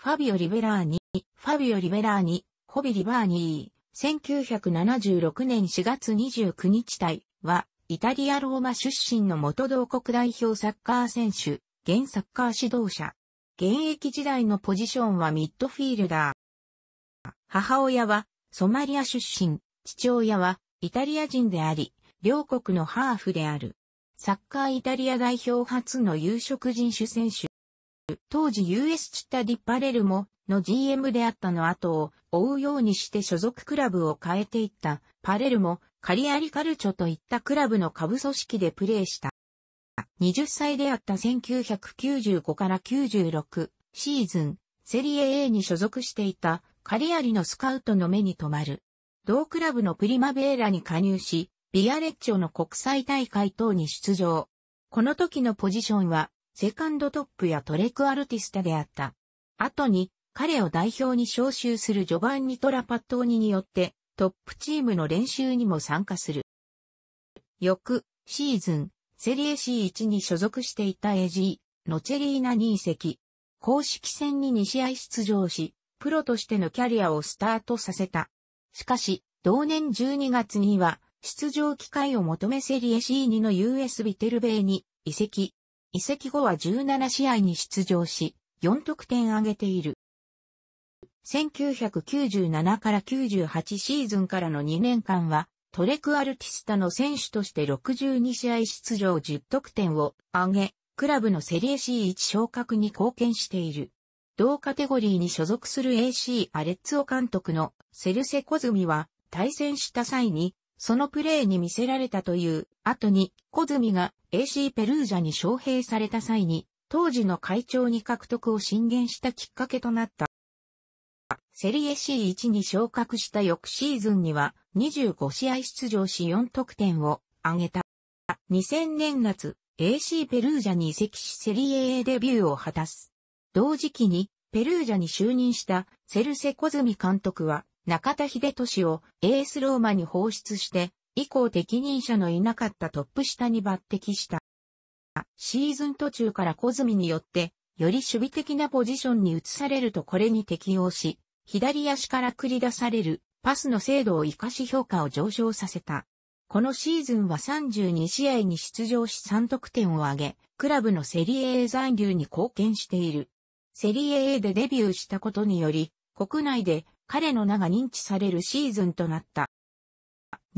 ファビオ・リベラーニ、ファビオ・リベラーニ、ホビ・リバーニー、1976年4月29日隊は、イタリア・ローマ出身の元同国代表サッカー選手、現サッカー指導者。現役時代のポジションはミッドフィールダー。母親は、ソマリア出身、父親は、イタリア人であり、両国のハーフである。サッカーイタリア代表初の有色人種選手。当時 US チッタディ・パレルモの GM であったの後を追うようにして所属クラブを変えていったパレルモ、カリアリカルチョといったクラブの下部組織でプレーした。20歳であった1995から96シーズン、セリエ A に所属していたカリアリのスカウトの目に留まる。同クラブのプリマベーラに加入し、ビアレッチョの国際大会等に出場。この時のポジションはセカンドトップやトレクアルティスタであった。後に、彼を代表に招集するジョバンニ・トラパットーニによって、トップチームの練習にも参加する。翌、シーズン、セリエ C1 に所属していたエジー、ノチェリーナ2籍。公式戦に2試合出場し、プロとしてのキャリアをスタートさせた。しかし、同年12月には、出場機会を求めセリエ C2 の US ビテルベイに移籍。移籍後は17試合に出場し、4得点挙げている。1997から98シーズンからの2年間は、トレクアルティスタの選手として62試合出場10得点を挙げ、クラブのセリエ C1 昇格に貢献している。同カテゴリーに所属する AC アレッツオ監督のセルセコズミは対戦した際にそのプレーに見せられたという後に小住が AC ペルージャに招聘された際に当時の会長に獲得を進言したきっかけとなった。セリエ C1 に昇格した翌シーズンには25試合出場し4得点を挙げた。2000年夏、AC ペルージャに移籍しセリエ A デビューを果たす。同時期にペルージャに就任したセルセコズミ監督は中田秀俊をエースローマに放出して、以降適任者のいなかったトップ下に抜擢した。シーズン途中から小泉によって、より守備的なポジションに移されるとこれに適応し、左足から繰り出されるパスの精度を活かし評価を上昇させた。このシーズンは32試合に出場し3得点を挙げ、クラブのセリエ A 残留に貢献している。セリエ A でデビューしたことにより、国内で彼の名が認知されるシーズンとなった。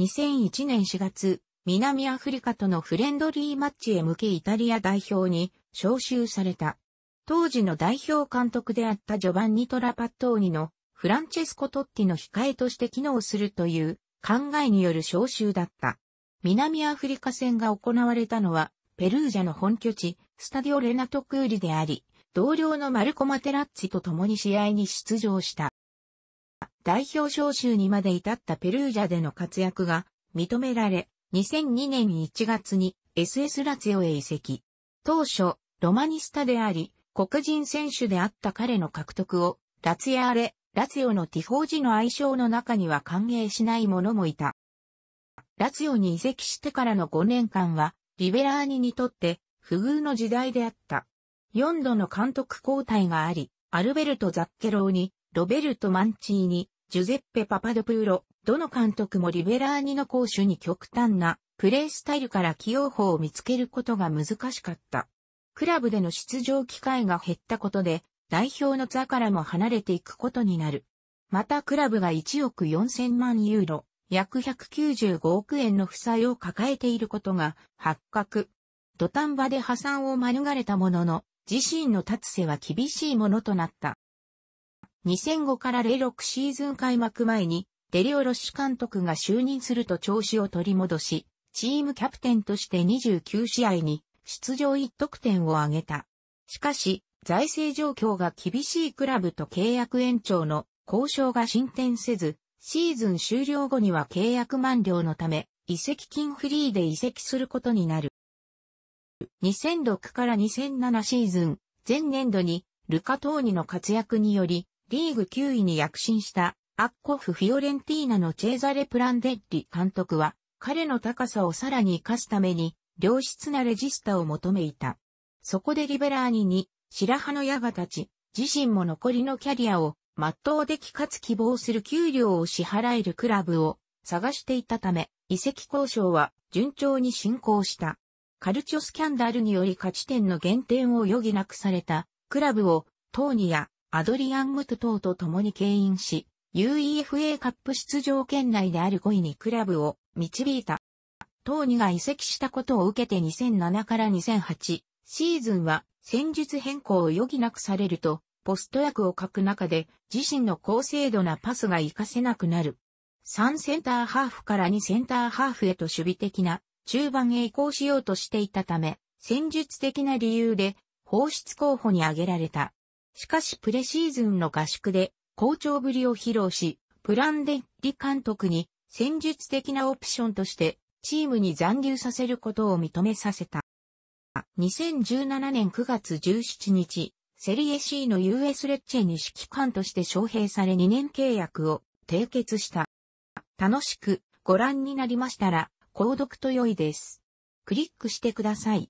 2001年4月、南アフリカとのフレンドリーマッチへ向けイタリア代表に招集された。当時の代表監督であったジョバンニ・トラパットーニのフランチェスコ・トッティの控えとして機能するという考えによる招集だった。南アフリカ戦が行われたのは、ペルージャの本拠地、スタディオ・レナト・クーリであり、同僚のマルコ・マテラッツィと共に試合に出場した。代表招集にまで至ったペルージャでの活躍が認められ、2002年1月に SS ラツィオへ移籍。当初、ロマニスタであり、黒人選手であった彼の獲得を、ラツヤアレ、ラツィオのティフォージの愛称の中には歓迎しない者もいた。ラツィオに移籍してからの5年間は、リベラーニにとって不遇の時代であった。4度の監督交代があり、アルベルト・ザッケローにロベルト・マンチーニ、ジュゼッペ・パパドプーロ、どの監督もリベラーニの攻守に極端なプレースタイルから起用法を見つけることが難しかった。クラブでの出場機会が減ったことで、代表の座からも離れていくことになる。またクラブが1億4000万ユーロ、約195億円の負債を抱えていることが発覚。土壇場で破産を免れたものの、自身の立つ瀬は厳しいものとなった。2005から06シーズン開幕前に、デリオロシ監督が就任すると調子を取り戻し、チームキャプテンとして29試合に出場1得点を挙げた。しかし、財政状況が厳しいクラブと契約延長の交渉が進展せず、シーズン終了後には契約満了のため、移籍金フリーで移籍することになる。2006から2007シーズン、前年度にルカ・トーニの活躍により、リーグ9位に躍進したアッコフ・フィオレンティーナのチェーザレ・プランデッリ監督は、彼の高さをさらに活かすために、良質なレジスタを求めいた。そこでリベラーニに、白羽の矢が立ち、自身も残りのキャリアを、全うできかつ希望する給料を支払えるクラブを探していたため、移籍交渉は順調に進行した。カルチョスキャンダルにより勝ち点の減点を余儀なくされたクラブをトーニア、アドリアン・ムト等と共に牽引し、UEFA カップ出場圏内である5位にクラブを導いた。当2が移籍したことを受けて2007から2008シーズンは戦術変更を余儀なくされると、ポスト役を書く中で自身の高精度なパスが活かせなくなる。3センターハーフから2センターハーフへと守備的な中盤へ移行しようとしていたため、戦術的な理由で放出候補に挙げられた。しかしプレシーズンの合宿で好調ぶりを披露し、プランデッリ監督に戦術的なオプションとしてチームに残留させることを認めさせた。2017年9月17日、セリエ C の US レッチェに指揮官として招聘され2年契約を締結した。楽しくご覧になりましたら、購読と良いです。クリックしてください。